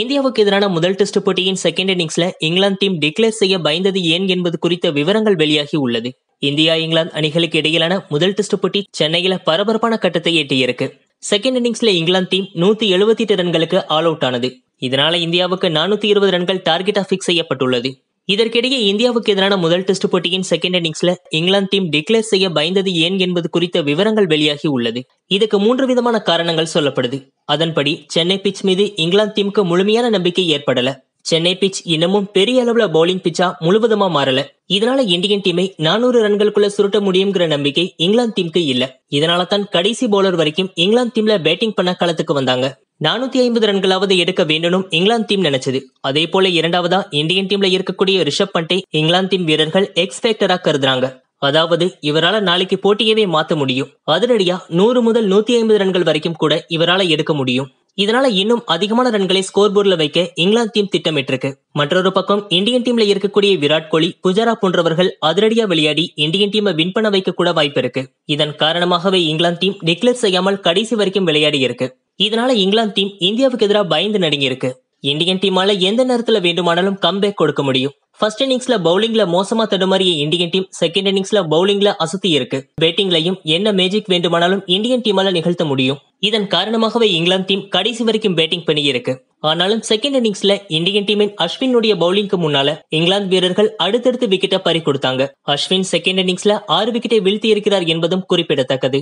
இந்தியாவுக்கு எதிரான முதல் டெஸ்ட் போட்டியின் செகண்ட் இன்னிங்ஸ்ல இங்கிலாந்து டீம் டிக்ளேர் செய்ய பயந்தது ஏன் என்பது குறித்த விவரங்கள் வெளியாகி உள்ளது இந்தியா இங்கிலாந்து அணிகளுக்கு இடையிலான முதல் டெஸ்ட் போட்டி சென்னையில பரபரப்பான கட்டத்தை எட்டியிருக்கு செகண்ட் இன்னிங்ஸ்ல இங்கிலாந்து டீம் நூத்தி எழுபத்தி எட்டு ரன்களுக்கு ஆல் அவுட் ஆனது இதனால இந்தியாவுக்கு நானூத்தி இருபது ரன்கள் டார்கெட்டா பிக்ஸ் செய்யப்பட்டுள்ளது இதற்கிடையே இந்தியாவுக்கு எதிரான முதல் டெஸ்ட் போட்டியின் செகண்ட் இன்னிங்ஸ்ல இங்கிலாந்து டீம் டிக்ளேர் செய்ய பயந்தது ஏன் என்பது குறித்த விவரங்கள் வெளியாகி உள்ளது இதுக்கு மூன்று விதமான காரணங்கள் சொல்லப்படுது அதன்படி சென்னை பிச் மீது இங்கிலாந்து டீமுக்கு முழுமையான நம்பிக்கை ஏற்படல சென்னை பிச் இன்னமும் பெரிய அளவுல பவுலிங் பிச்சா முழுவதுமா மாறல இதனால இந்தியன் டீமை நானூறு ரன்களுக்குள்ள சுருட்ட முடியுங்கிற நம்பிக்கை இங்கிலாந்து டீமுக்கு இல்ல இதனால தான் கடைசி பவுலர் வரைக்கும் இங்கிலாந்து டீம்ல பேட்டிங் பண்ண களத்துக்கு வந்தாங்க நானூத்தி ஐம்பது ரன்களாவது எடுக்க வேண்டும் இங்கிலாந்து டீம் நினைச்சது அதே போல இரண்டாவதா இந்தியன் டீம்ல இருக்கக்கூடிய ரிஷப் பண்டை இங்கிலாந்து டீம் வீரர்கள் எக்ஸ்பெக்டரா கருதுறாங்க அதாவது இவரால நாளைக்கு போட்டியவே மாத்த முடியும் அதனடியா நூறு முதல் நூத்தி ஐம்பது ரன்கள் வரைக்கும் கூட இவரால எடுக்க முடியும் இதனால இன்னும் அதிகமான ரன்களை ஸ்கோர் போர்டில் வைக்க இங்கிலாந்து டீம் திட்டமிட்டிருக்கு மற்றொரு பக்கம் இந்தியன் டீம்ல இருக்கக்கூடிய விராட் கோலி புஜாரா போன்றவர்கள் அதிரடியா விளையாடி இந்தியன் டீமை வின் பண்ண வைக்க கூட வாய்ப்பு இருக்கு இதன் காரணமாகவே இங்கிலாந்து டீம் டிக்ளேர் செய்யாமல் கடைசி வரைக்கும் விளையாடி இருக்கு இதனால இங்கிலாந்து டீம் இந்தியாவுக்கு எதிராக பயந்து நடுங்கியிருக்கு இந்தியன் டீமால எந்த நேரத்துல வேண்டுமானாலும் கம்பேக் கொடுக்க முடியும் ஃபர்ஸ்ட் இன்னிங்ஸ்ல பவுலிங்ல மோசமா தடுமாறிய இந்தியன் டீம் செகண்ட் இன்னிங்ஸ்ல பவுலிங்ல அசத்தி இருக்கு பேட்டிங்லையும் என்ன மேஜிக் வேண்டுமானாலும் இந்தியன் டீமால நிகழ்த்த முடியும் இதன் காரணமாகவே இங்கிலாந்து டீம் கடைசி வரைக்கும் பேட்டிங் பண்ணியிருக்கு ஆனாலும் செகண்ட் இன்னிங்ஸ்ல இந்தியன் டீமின் அஸ்வினுடைய பவுலிங்க்கு முன்னால இங்கிலாந்து வீரர்கள் அடுத்தடுத்து விக்கெட்டை பறி கொடுத்தாங்க அஸ்வின் செகண்ட் இன்னிங்ஸ்ல ஆறு விக்கெட்டை வீழ்த்தி இருக்கிறார் என்பதும் குறிப்பிடத்தக்கது